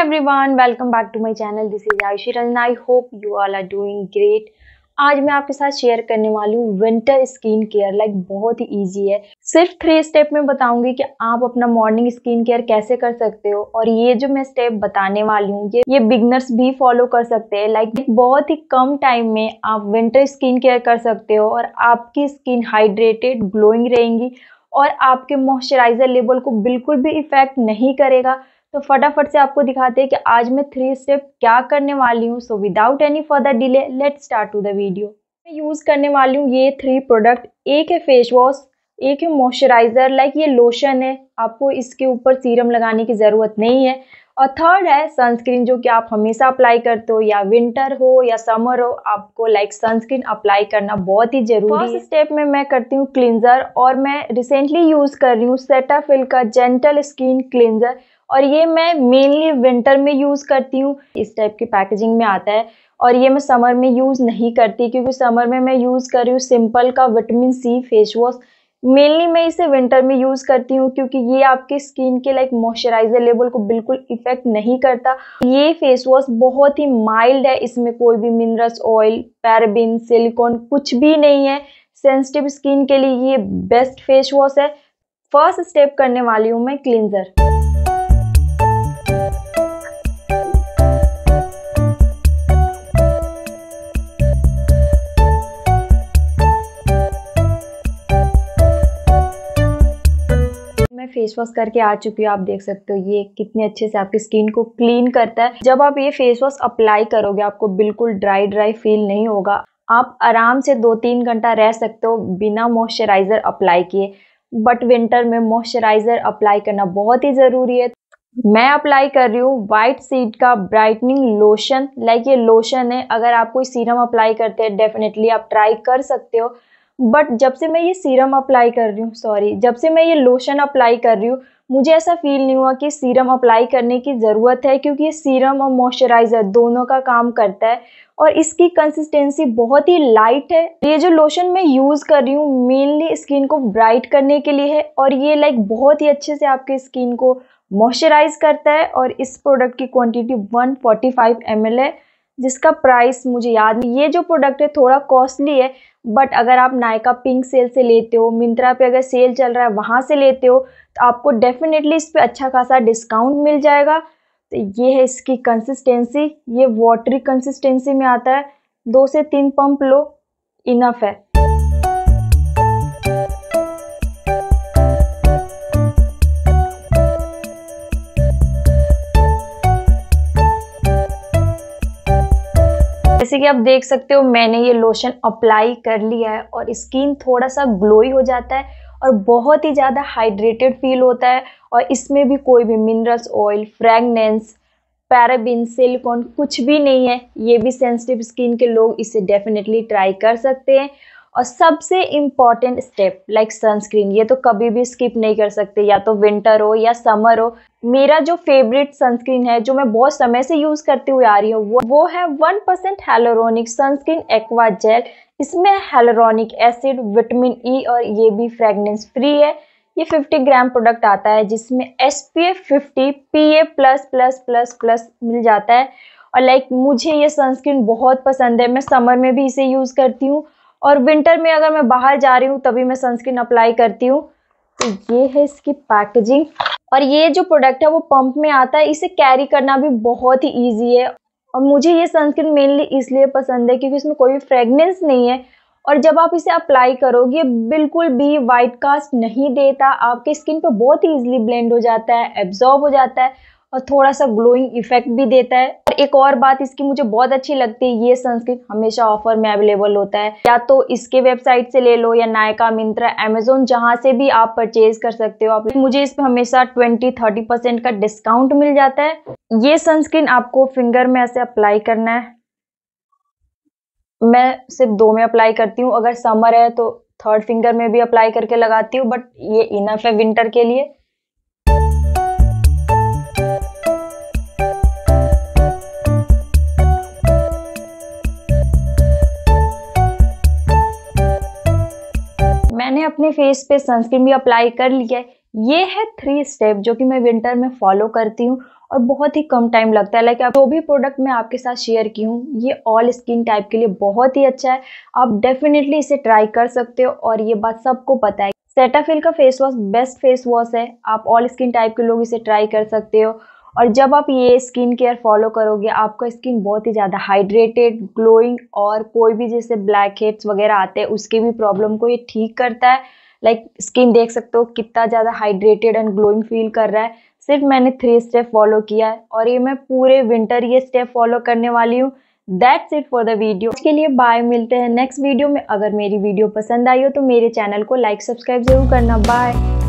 everyone welcome back to my channel this is Ayushi Ranjan I hope you all are doing great आज मैं आपके साथ share करने वाली हूँ विंटर स्किन केयर लाइक बहुत ही इजी है सिर्फ थ्री स्टेप में बताऊंगी कि आप अपना मॉर्निंग स्किन केयर कैसे कर सकते हो और ये जो मैं स्टेप बताने वाली हूँ ये ये बिगनर्स भी फॉलो कर सकते हैं लाइक बहुत ही कम टाइम में आप विंटर स्किन केयर कर सकते हो और आपकी स्किन हाइड्रेटेड ग्लोइंग रहेंगी और आपके मॉइस्चराइजर लेवल को बिल्कुल भी इफेक्ट नहीं करेगा तो फटाफट से आपको दिखाते हैं कि आज मैं थ्री स्टेप क्या करने वाली हूँ so without any further delay let start to the video मैं यूज़ करने वाली हूँ ये थ्री प्रोडक्ट एक है फेस वॉश एक है मॉइस्चराइज़र लाइक ये लोशन है आपको इसके ऊपर सीरम लगाने की ज़रूरत नहीं है और थर्ड है सनस्क्रीन जो कि आप हमेशा अप्लाई करते हो या विंटर हो या समर हो आपको लाइक सनस्क्रीन अप्लाई करना बहुत ही जरूरी फर्स्ट स्टेप में मैं करती हूँ क्लिनजर और मैं रिसेंटली यूज़ कर रही हूँ सेटाफिल का जेंटल स्किन क्लिनजर और ये मैं मेनली विंटर में यूज़ करती हूँ इस टाइप की पैकेजिंग में आता है और ये मैं समर में यूज़ नहीं करती क्योंकि समर में मैं यूज़ कर रही हूँ सिंपल का vitamin C face wash mainly मैं इसे विंटर में यूज़ करती हूँ क्योंकि ये आपके स्किन के लाइक मॉइस्चराइजर लेवल को बिल्कुल इफेक्ट नहीं करता ये फेस वॉश बहुत ही माइल्ड है इसमें कोई भी मिनरल्स ऑयल पैराबिन सिलिकॉन कुछ भी नहीं है सेंसिटिव स्किन के लिए ये बेस्ट फेस वॉश है फर्स्ट स्टेप करने वाली हूँ मैं क्लिनजर फेस वॉश करके आ चुकी हूँ आप देख सकते हो ये कितने अच्छे से आपकी स्किन को क्लीन करता है जब आप ये फेस वॉश अप्लाई करोगे आपको बिल्कुल ड्राई ड्राई फील नहीं होगा आप आराम से दो तीन घंटा रह सकते हो बिना मॉइस्चराइज़र अप्लाई किए बट विंटर में मॉइस्चराइज़र अप्लाई करना बहुत ही ज़रूरी है मैं अप्लाई कर रही हूँ वाइट सीड का ब्राइटनिंग लोशन लाइक ये लोशन है अगर आप कोई सीरम अप्लाई करते हैं डेफिनेटली आप ट्राई कर सकते हो बट जब से मैं ये सीरम अप्लाई कर रही हूँ सॉरी जब से मैं ये लोशन अप्लाई कर रही हूँ मुझे ऐसा फील नहीं हुआ कि सीरम अप्लाई करने की ज़रूरत है क्योंकि ये सीरम और मॉइस्चराइज़र दोनों का काम करता है और इसकी कंसिस्टेंसी बहुत ही लाइट है ये जो लोशन मैं यूज़ कर रही हूँ मेनली स्किन को ब्राइट करने के लिए है और ये लाइक बहुत ही अच्छे से आपके स्किन को मॉइस्चराइज करता है और इस प्रोडक्ट की फाइव एम एल है जिसका प्राइस मुझे याद नहीं ये जो प्रोडक्ट है थोड़ा कॉस्टली है बट अगर आप नायका पिंक सेल से लेते हो मिंत्रा पे अगर सेल चल रहा है वहाँ से लेते हो तो आपको डेफिनेटली इस पर अच्छा खासा डिस्काउंट मिल जाएगा तो ये है इसकी कंसिस्टेंसी ये वाटरी कंसिस्टेंसी में आता है दो से तीन पंप लो इनफ है जैसे कि आप देख सकते हो मैंने ये लोशन अप्लाई कर लिया है और स्किन थोड़ा सा ग्लोई हो जाता है और बहुत ही ज़्यादा हाइड्रेटेड फील होता है और इसमें भी कोई भी minerals oil fragrance paraben silicone कुछ भी नहीं है ये भी सेंसिटिव स्किन के लोग इसे डेफिनेटली ट्राई कर सकते हैं और सबसे इम्पॉर्टेंट स्टेप लाइक सनस्क्रीन ये तो कभी भी स्किप नहीं कर सकते या तो विंटर हो या समर हो मेरा जो फेवरेट सनस्क्रीन है जो मैं बहुत समय से यूज़ करती हुई आ रही हूँ वो वो है one percent hyaluronic sunscreen aqua gel इसमें hyaluronic acid vitamin E e और ये भी फ्रेगनेंस फ्री है ये 50 ग्राम प्रोडक्ट आता है जिसमें S P A fifty P A plus plus plus plus मिल जाता है और लाइक मुझे ये सनस्क्रीन बहुत पसंद है मैं समर में भी इसे यूज़ करती हूँ और विंटर में अगर मैं बाहर जा रही हूँ तभी मैं सनस्क्रीन अप्लाई करती हूँ तो ये है इसकी पैकेजिंग और ये जो प्रोडक्ट है वो पंप में आता है इसे कैरी करना भी बहुत ही ईजी है और मुझे ये सनस्क्रीन मेनली इसलिए पसंद है क्योंकि इसमें कोई भी फ्रेगनेंस नहीं है और जब आप इसे अप्लाई करोगे बिल्कुल भी वाइट कास्ट नहीं देता आपके स्किन पर बहुत ही ईजिली ब्लेंड हो जाता है एब्जॉर्ब हो जाता है और थोड़ा सा ग्लोइंग इफेक्ट भी देता है एक और बात इसकी मुझे बहुत अच्छी लगती है ये सनस्क्रीन हमेशा ऑफर में अवेलेबल होता है या तो इसके वेबसाइट से ले लो या नायका मिंत्रा एमेजोन जहाँ से भी आप परचेज कर सकते हो आप मुझे इस पर हमेशा ट्वेंटी थर्टी परसेंट का डिस्काउंट मिल जाता है ये सनस्क्रीन आपको फिंगर में ऐसे अप्लाई करना है मैं सिर्फ दो में अप्लाई करती हूँ अगर समर है तो थर्ड फिंगर में भी अप्लाई करके लगाती हूँ बट ये इनफ है विंटर के लिए अपने फेस पे सनस्क्रीन भी अप्लाई कर लिया है ये है थ्री स्टेप जो कि मैं विंटर में फॉलो करती हूँ और बहुत ही कम टाइम लगता है लाइक आप जो भी प्रोडक्ट मैं आपके साथ शेयर की हूँ ये ऑल स्किन टाइप के लिए बहुत ही अच्छा है आप डेफिनेटली इसे ट्राई कर सकते हो और ये बात सबको पता है सेटाफिल का face wash best face wash है आप ऑल स्किन टाइप के लोग इसे ट्राई कर सकते हो और जब आप ये स्किन केयर फॉलो करोगे आपका स्किन बहुत ही ज़्यादा हाइड्रेटेड ग्लोइंग और कोई भी जैसे ब्लैक हेड्स वगैरह आते हैं उसके भी प्रॉब्लम को ये ठीक करता है लाइक like, स्किन देख सकते हो कितना ज़्यादा हाइड्रेटेड एंड ग्लोइंग फील कर रहा है सिर्फ मैंने थ्री स्टेप फॉलो किया है और ये मैं पूरे विंटर ये स्टेप फॉलो करने वाली हूँ that's it for the video के लिए बाय मिलते हैं नेक्स्ट वीडियो में अगर मेरी वीडियो पसंद आई हो तो मेरे चैनल को लाइक सब्सक्राइब जरूर करना बाय